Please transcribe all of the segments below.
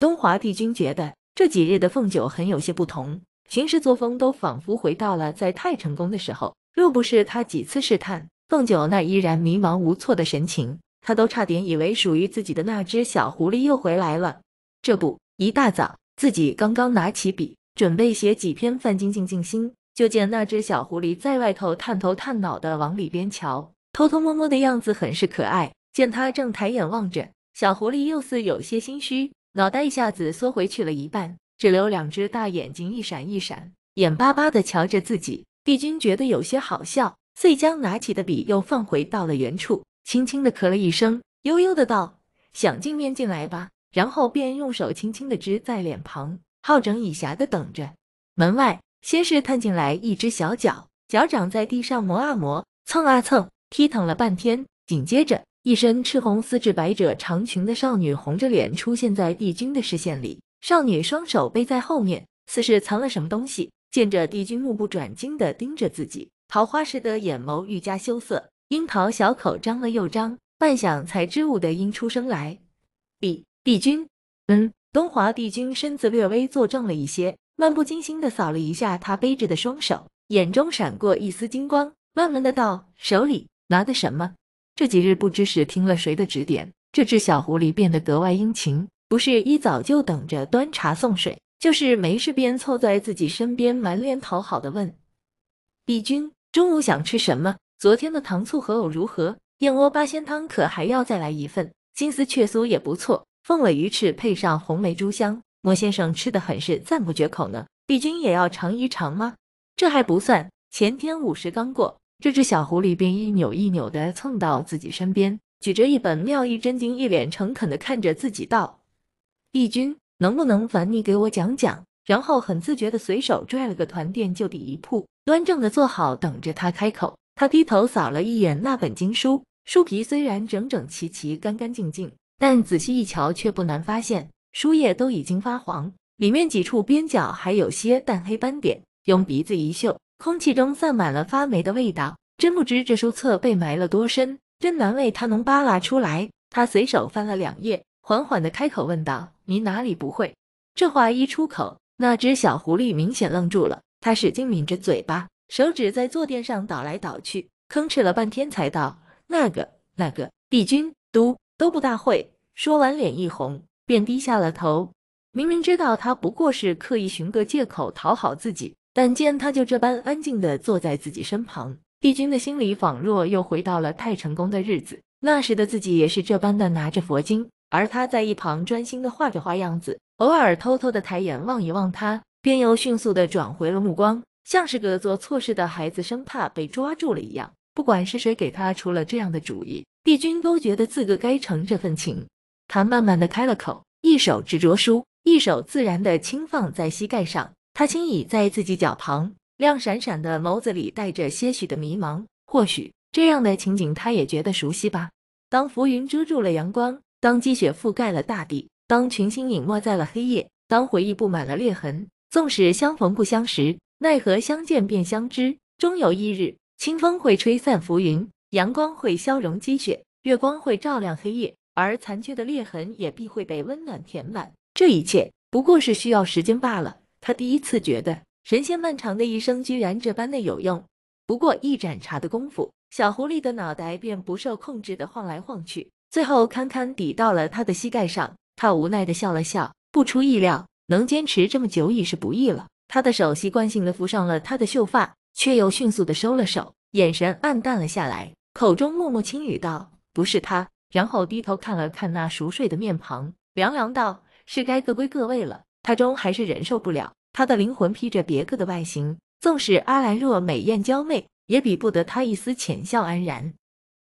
东华帝君觉得这几日的凤九很有些不同，行事作风都仿佛回到了在太成功的时候。若不是他几次试探凤九那依然迷茫无措的神情，他都差点以为属于自己的那只小狐狸又回来了。这不，一大早自己刚刚拿起笔准备写几篇范晶静静心，就见那只小狐狸在外头探头探脑的往里边瞧，偷偷摸摸的样子很是可爱。见他正抬眼望着，小狐狸又似有些心虚。脑袋一下子缩回去了一半，只留两只大眼睛一闪一闪，眼巴巴的瞧着自己。帝君觉得有些好笑，遂将拿起的笔又放回到了原处，轻轻的咳了一声，悠悠的道：“想进面进来吧。”然后便用手轻轻的支在脸旁，好整以暇的等着。门外先是探进来一只小脚，脚掌在地上磨啊磨，蹭啊蹭，踢腾了半天，紧接着。一身赤红丝质百褶长裙的少女红着脸出现在帝君的视线里，少女双手背在后面，似是藏了什么东西。见着帝君目不转睛的盯着自己，桃花似的眼眸愈加羞涩，樱桃小口张了又张，半晌才支吾的应出声来：“帝帝君。”“嗯。”东华帝君身子略微坐正了一些，漫不经心的扫了一下她背着的双手，眼中闪过一丝金光，慢慢的道：“手里拿的什么？”这几日不知是听了谁的指点，这只小狐狸变得格外殷勤，不是一早就等着端茶送水，就是没事便凑在自己身边，满脸讨好的问：“碧君，中午想吃什么？昨天的糖醋和藕如何？燕窝八鲜汤可还要再来一份？金丝雀酥也不错，凤尾鱼翅配上红梅珠香，莫先生吃的很是赞不绝口呢。碧君也要尝一尝吗？这还不算，前天午时刚过。”这只小狐狸便一扭一扭的蹭到自己身边，举着一本《妙义真经》，一脸诚恳的看着自己道：“帝君，能不能烦你给我讲讲？”然后很自觉的随手拽了个团垫就地一铺，端正的坐好，等着他开口。他低头扫了一眼那本经书，书皮虽然整整齐齐、干干净净，但仔细一瞧，却不难发现书页都已经发黄，里面几处边角还有些淡黑斑点，用鼻子一嗅。空气中散满了发霉的味道，真不知这书册被埋了多深，真难为他能扒拉出来。他随手翻了两页，缓缓的开口问道：“你哪里不会？”这话一出口，那只小狐狸明显愣住了，他使劲抿着嘴巴，手指在坐垫上捣来捣去，吭哧了半天才道：“那个、那个，帝君都都不大会。”说完，脸一红，便低下了头。明明知道他不过是刻意寻个借口讨好自己。但见他就这般安静地坐在自己身旁，帝君的心里仿若又回到了太成功的日子。那时的自己也是这般的拿着佛经，而他在一旁专心地画着花样子，偶尔偷偷地抬眼望一望他，便又迅速地转回了目光，像是个做错事的孩子，生怕被抓住了一样。不管是谁给他出了这样的主意，帝君都觉得自个该承这份情。他慢慢地开了口，一手执着书，一手自然地轻放在膝盖上。他轻倚在自己脚旁，亮闪闪的眸子里带着些许的迷茫。或许这样的情景，他也觉得熟悉吧。当浮云遮住了阳光，当积雪覆盖了大地，当群星隐没在了黑夜，当回忆布满了裂痕，纵使相逢不相识，奈何相见便相知。终有一日，清风会吹散浮云，阳光会消融积雪，月光会照亮黑夜，而残缺的裂痕也必会被温暖填满。这一切不过是需要时间罢了。他第一次觉得，神仙漫长的一生居然这般的有用。不过一盏茶的功夫，小狐狸的脑袋便不受控制的晃来晃去，最后堪堪抵到了他的膝盖上。他无奈的笑了笑，不出意料，能坚持这么久已是不易了。他的手习惯性的扶上了他的秀发，却又迅速的收了手，眼神黯淡了下来，口中默默轻语道：“不是他。”然后低头看了看那熟睡的面庞，凉凉道：“是该各归各位了。”他终还是忍受不了，他的灵魂披着别个的外形，纵使阿兰若美艳娇媚，也比不得他一丝浅笑安然。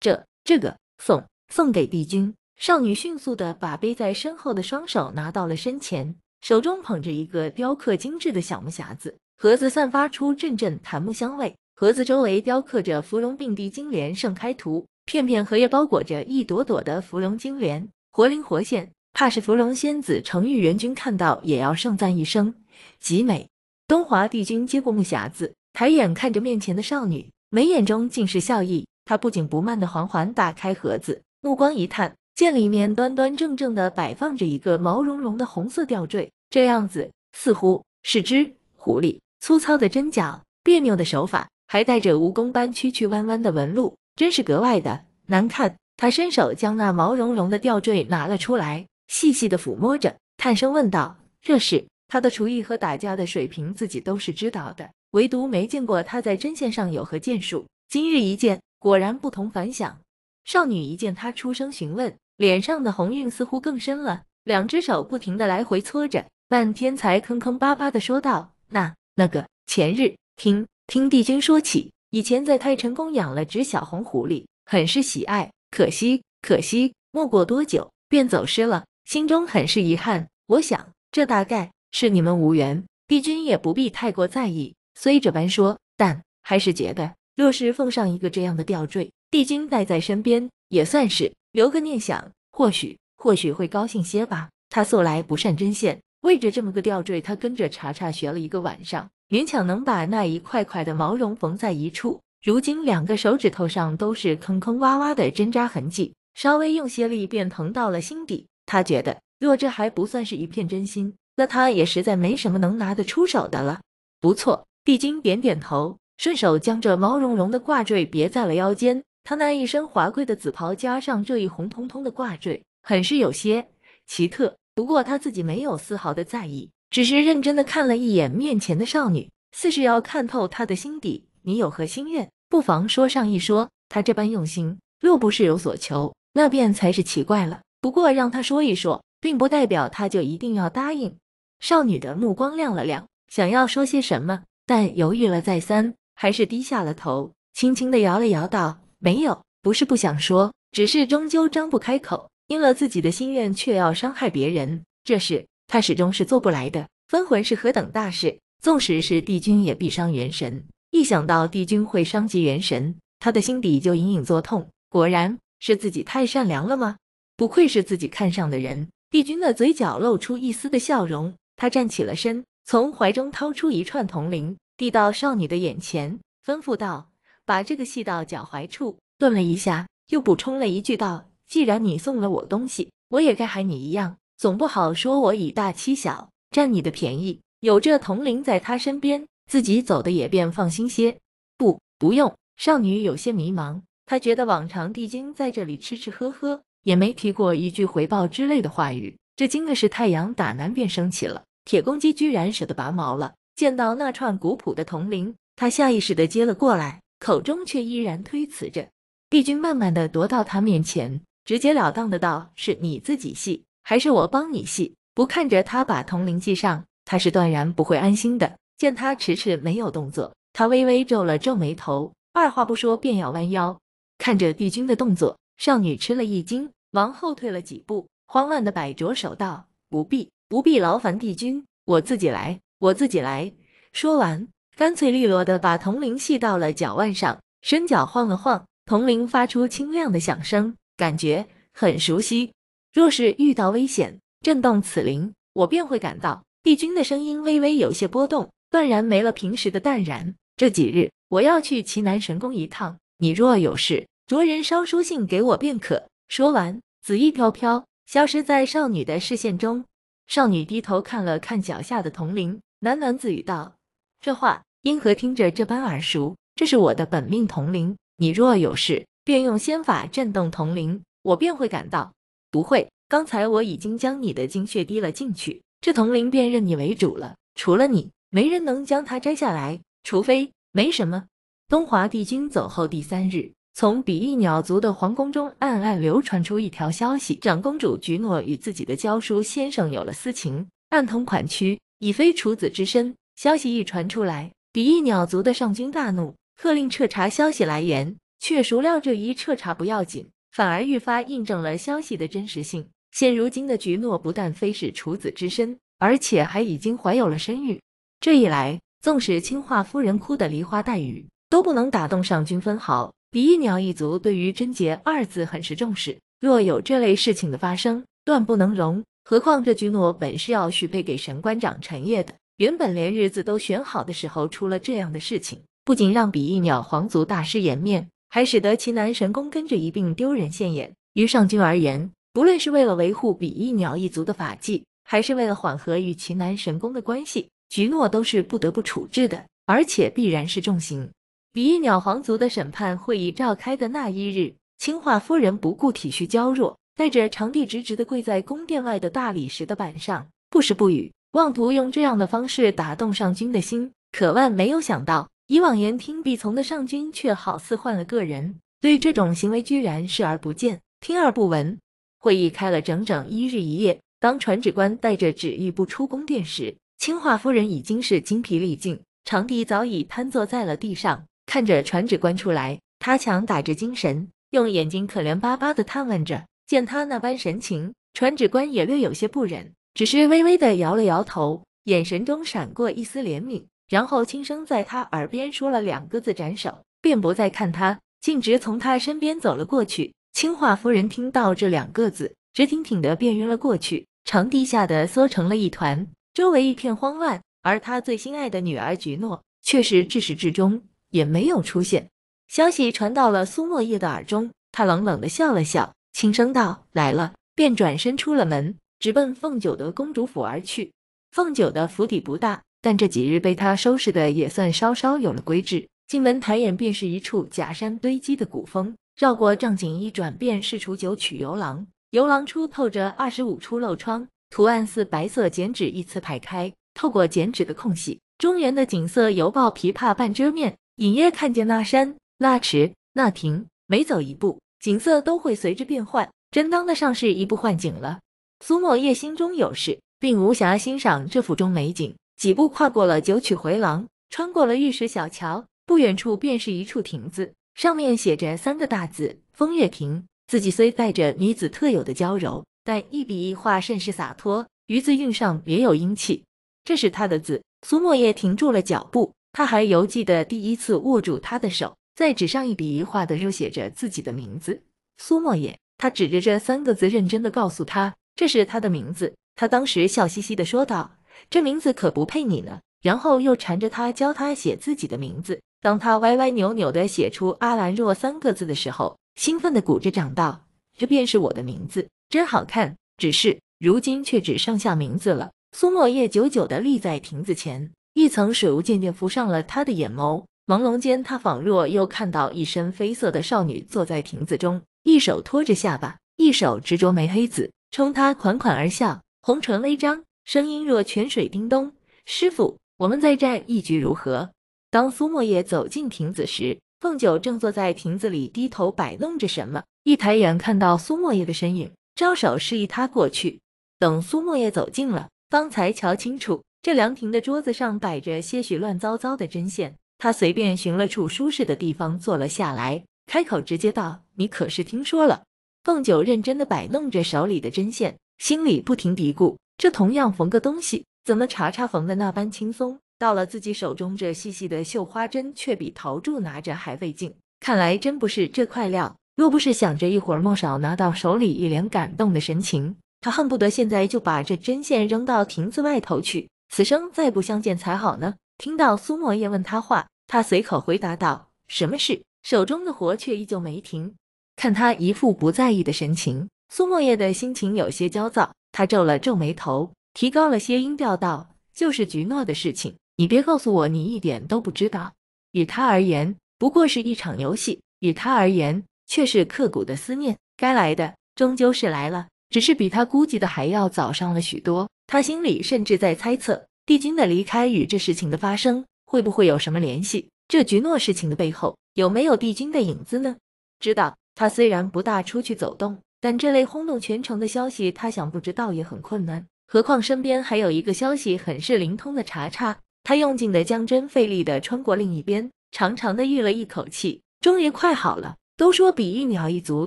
这，这个送送给帝君。少女迅速的把背在身后的双手拿到了身前，手中捧着一个雕刻精致的小木匣子，盒子散发出阵阵檀木香味，盒子周围雕刻着芙蓉并蒂金莲盛开图，片片荷叶包裹着一朵朵的芙蓉金莲，活灵活现。怕是芙蓉仙子、成玉元君看到也要盛赞一声极美。东华帝君接过木匣子，抬眼看着面前的少女，眉眼中尽是笑意。他不紧不慢的缓缓打开盒子，目光一探，见里面端端正正的摆放着一个毛茸茸的红色吊坠，这样子似乎是只狐狸，粗糙的针脚，别扭的手法，还带着蜈蚣般曲曲弯弯的纹路，真是格外的难看。他伸手将那毛茸茸的吊坠拿了出来。细细的抚摸着，探声问道：“这是他的厨艺和打架的水平，自己都是知道的，唯独没见过他在针线上有何建树。今日一见，果然不同凡响。”少女一见他出声询问，脸上的红晕似乎更深了，两只手不停地来回搓着，半天才坑坑巴巴地说道：“那那个前日听听帝君说起，以前在太晨宫养了只小红狐狸，很是喜爱，可惜可惜，没过多久便走失了。”心中很是遗憾，我想这大概是你们无缘，帝君也不必太过在意。虽这般说，但还是觉得，若是奉上一个这样的吊坠，帝君带在身边也算是留个念想，或许或许会高兴些吧。他素来不善针线，为着这么个吊坠，他跟着查查学了一个晚上，勉强能把那一块块的毛绒缝在一处。如今两个手指头上都是坑坑洼洼的针扎痕迹，稍微用些力便疼到了心底。他觉得，若这还不算是一片真心，那他也实在没什么能拿得出手的了。不错，帝京点点头，顺手将这毛茸茸的挂坠别在了腰间。他那一身华贵的紫袍，加上这一红彤彤的挂坠，很是有些奇特。不过他自己没有丝毫的在意，只是认真的看了一眼面前的少女，似是要看透她的心底。你有何心愿，不妨说上一说。他这般用心，若不是有所求，那便才是奇怪了。不过，让他说一说，并不代表他就一定要答应。少女的目光亮了亮，想要说些什么，但犹豫了再三，还是低下了头，轻轻的摇了摇头，没有。不是不想说，只是终究张不开口。因了自己的心愿，却要伤害别人，这事他始终是做不来的。分魂是何等大事，纵使是帝君，也必伤元神。一想到帝君会伤及元神，他的心底就隐隐作痛。果然是自己太善良了吗？不愧是自己看上的人，帝君的嘴角露出一丝的笑容。他站起了身，从怀中掏出一串铜铃，递到少女的眼前，吩咐道：“把这个系到脚踝处。”顿了一下，又补充了一句道：“既然你送了我东西，我也该还你一样，总不好说我以大欺小，占你的便宜。”有这铜铃在他身边，自己走的也便放心些。不，不用。少女有些迷茫，她觉得往常帝君在这里吃吃喝喝。也没提过一句回报之类的话语。这惊的是太阳打南边升起了，铁公鸡居然舍得拔毛了。见到那串古朴的铜铃，他下意识的接了过来，口中却依然推辞着。帝君慢慢的踱到他面前，直截了当的道：“是你自己系，还是我帮你系？不看着他把铜铃系上，他是断然不会安心的。”见他迟迟没有动作，他微微皱了皱眉头，二话不说便要弯腰。看着帝君的动作。少女吃了一惊，忙后退了几步，慌乱的摆着手道：“不必，不必劳烦帝君，我自己来，我自己来。”说完，干脆利落的把铜铃系到了脚腕上，伸脚晃了晃，铜铃发出清亮的响声，感觉很熟悉。若是遇到危险，震动此铃，我便会感到。帝君的声音微微有些波动，断然没了平时的淡然。这几日我要去奇南神宫一趟，你若有事。着人捎书信给我便可。说完，紫衣飘飘，消失在少女的视线中。少女低头看了看脚下的铜铃，喃喃自语道：“这话因何听着这般耳熟？这是我的本命铜铃。你若有事，便用仙法震动铜铃，我便会赶到。不会，刚才我已经将你的精血滴了进去，这铜铃便认你为主了。除了你，没人能将它摘下来，除非……没什么。”东华帝君走后第三日。从比翼鸟族的皇宫中暗暗流传出一条消息：长公主菊诺与自己的教书先生有了私情，暗同款区已非处子之身。消息一传出来，比翼鸟族的上君大怒，特令彻查消息来源。却孰料这一彻查不要紧，反而愈发印证了消息的真实性。现如今的菊诺不但非是处子之身，而且还已经怀有了身孕。这一来，纵使青化夫人哭得梨花带雨，都不能打动上君分毫。比翼鸟一族对于“贞洁”二字很是重视，若有这类事情的发生，断不能容。何况这橘诺本是要许配给神官长陈烨的，原本连日子都选好的时候，出了这样的事情，不仅让比翼鸟皇族大失颜面，还使得秦南神宫跟着一并丢人现眼。于上君而言，不论是为了维护比翼鸟一族的法纪，还是为了缓和与秦南神宫的关系，菊诺都是不得不处置的，而且必然是重刑。比翼鸟皇族的审判会议召开的那一日，青化夫人不顾体恤娇弱，带着长帝直直的跪在宫殿外的大理石的板上，不食不语，妄图用这样的方式打动上君的心。可万没有想到，以往言听必从的上君却好似换了个人，对这种行为居然视而不见，听而不闻。会议开了整整一日一夜，当传旨官带着旨意步出宫殿时，青化夫人已经是精疲力尽，长帝早已瘫坐在了地上。看着传旨官出来，他强打着精神，用眼睛可怜巴巴的探问着。见他那般神情，传旨官也略有些不忍，只是微微的摇了摇头，眼神中闪过一丝怜悯，然后轻声在他耳边说了两个字“斩首”，便不再看他，径直从他身边走了过去。青化夫人听到这两个字，直挺挺的便晕了过去，长弟吓得缩成了一团，周围一片慌乱，而他最心爱的女儿菊诺却是至始至终。也没有出现，消息传到了苏莫叶的耳中，他冷冷的笑了笑，轻声道：“来了。”，便转身出了门，直奔凤九的公主府而去。凤九的府邸不大，但这几日被他收拾的也算稍稍有了规制。进门抬眼便是一处假山堆积的古风，绕过帐景一转，便是楚九曲游廊。游廊处透着二十五处漏窗，图案似白色剪纸依次排开，透过剪纸的空隙，中原的景色犹抱琵琶半遮面。隐约看见那山、那池、那亭，每走一步，景色都会随之变换，真当得上是一步幻景了。苏墨叶心中有事，并无暇欣赏这府中美景，几步跨过了九曲回廊，穿过了玉石小桥，不远处便是一处亭子，上面写着三个大字“风月亭”。自己虽带着女子特有的娇柔，但一笔一画甚是洒脱，于字韵上别有英气，这是他的字。苏墨叶停住了脚步。他还犹记得第一次握住他的手，在纸上一笔一画的又写着自己的名字苏莫叶。他指着这三个字认真的告诉他，这是他的名字。他当时笑嘻嘻的说道：“这名字可不配你呢。”然后又缠着他教他写自己的名字。当他歪歪扭扭的写出“阿兰若”三个字的时候，兴奋的鼓着掌道：“这便是我的名字，真好看。”只是如今却只剩下名字了。苏莫叶久久的立在亭子前。一层水雾渐渐浮上了他的眼眸，朦胧间，他仿若又看到一身绯色的少女坐在亭子中，一手托着下巴，一手执着眉黑子，冲他款款而笑，红唇微张，声音若泉水叮咚：“师傅，我们再战一局如何？”当苏墨叶走进亭子时，凤九正坐在亭子里低头摆弄着什么，一抬眼看到苏墨叶的身影，招手示意他过去。等苏墨叶走近了，方才瞧清楚。这凉亭的桌子上摆着些许乱糟糟的针线，他随便寻了处舒适的地方坐了下来，开口直接道：“你可是听说了？”凤九认真的摆弄着手里的针线，心里不停嘀咕：这同样缝个东西，怎么查查缝的那般轻松？到了自己手中，这细细的绣花针却比陶铸拿着还费劲。看来真不是这块料。若不是想着一会儿孟少拿到手里一脸感动的神情，他恨不得现在就把这针线扔到亭子外头去。此生再不相见才好呢。听到苏莫夜问他话，他随口回答道：“什么事？”手中的活却依旧没停。看他一副不在意的神情，苏莫夜的心情有些焦躁。他皱了皱眉头，提高了些音调道：“就是橘诺的事情，你别告诉我你一点都不知道。”与他而言，不过是一场游戏；与他而言，却是刻骨的思念。该来的终究是来了，只是比他估计的还要早上了许多。他心里甚至在猜测，帝君的离开与这事情的发生会不会有什么联系？这橘诺事情的背后有没有帝君的影子呢？知道他虽然不大出去走动，但这类轰动全城的消息，他想不知道也很困难。何况身边还有一个消息很是灵通的查查。他用劲的将针费力的穿过另一边，长长的吁了一口气，终于快好了。都说比翼鸟一族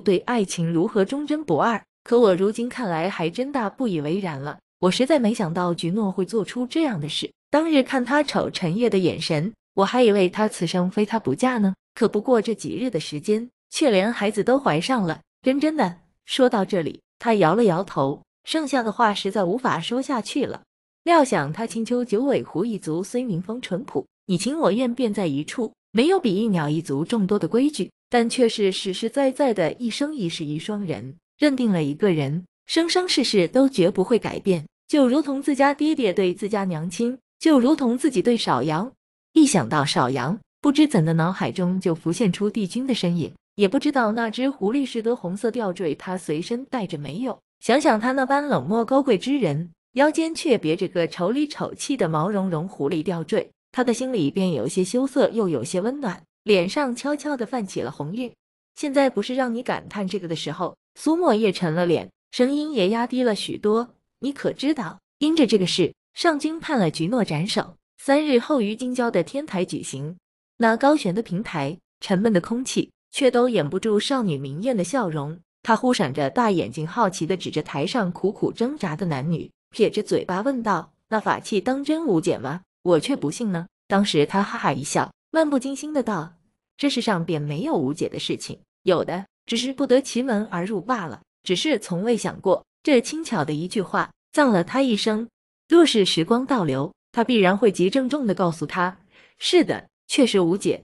对爱情如何忠贞不二，可我如今看来还真大不以为然了。我实在没想到菊诺会做出这样的事。当日看他瞅陈烨的眼神，我还以为他此生非他不嫁呢。可不过这几日的时间，却连孩子都怀上了，真真的。说到这里，他摇了摇头，剩下的话实在无法说下去了。料想他青丘九尾狐一族虽民风淳朴，你情我愿便在一处，没有比翼鸟一族众多的规矩，但却是实实在在的一生一世一双人，认定了一个人。生生世世都绝不会改变，就如同自家爹爹对自家娘亲，就如同自己对少阳。一想到少阳，不知怎的脑海中就浮现出帝君的身影。也不知道那只狐狸是的红色吊坠，他随身带着没有？想想他那般冷漠高贵之人，腰间却别着个丑里丑气的毛茸茸狐狸吊坠，他的心里便有些羞涩，又有些温暖，脸上悄悄地泛起了红晕。现在不是让你感叹这个的时候。苏墨叶沉了脸。声音也压低了许多。你可知道，因着这个事，上君判了菊诺斩首，三日后于京郊的天台举行。那高悬的平台，沉闷的空气，却都掩不住少女明艳的笑容。她忽闪着大眼睛，好奇的指着台上苦苦挣扎的男女，撇着嘴巴问道：“那法器当真无解吗？我却不信呢。”当时他哈哈一笑，漫不经心的道：“这世上便没有无解的事情，有的只是不得其门而入罢了。”只是从未想过，这轻巧的一句话葬了他一生。若是时光倒流，他必然会极郑重地告诉他：是的，确实无解。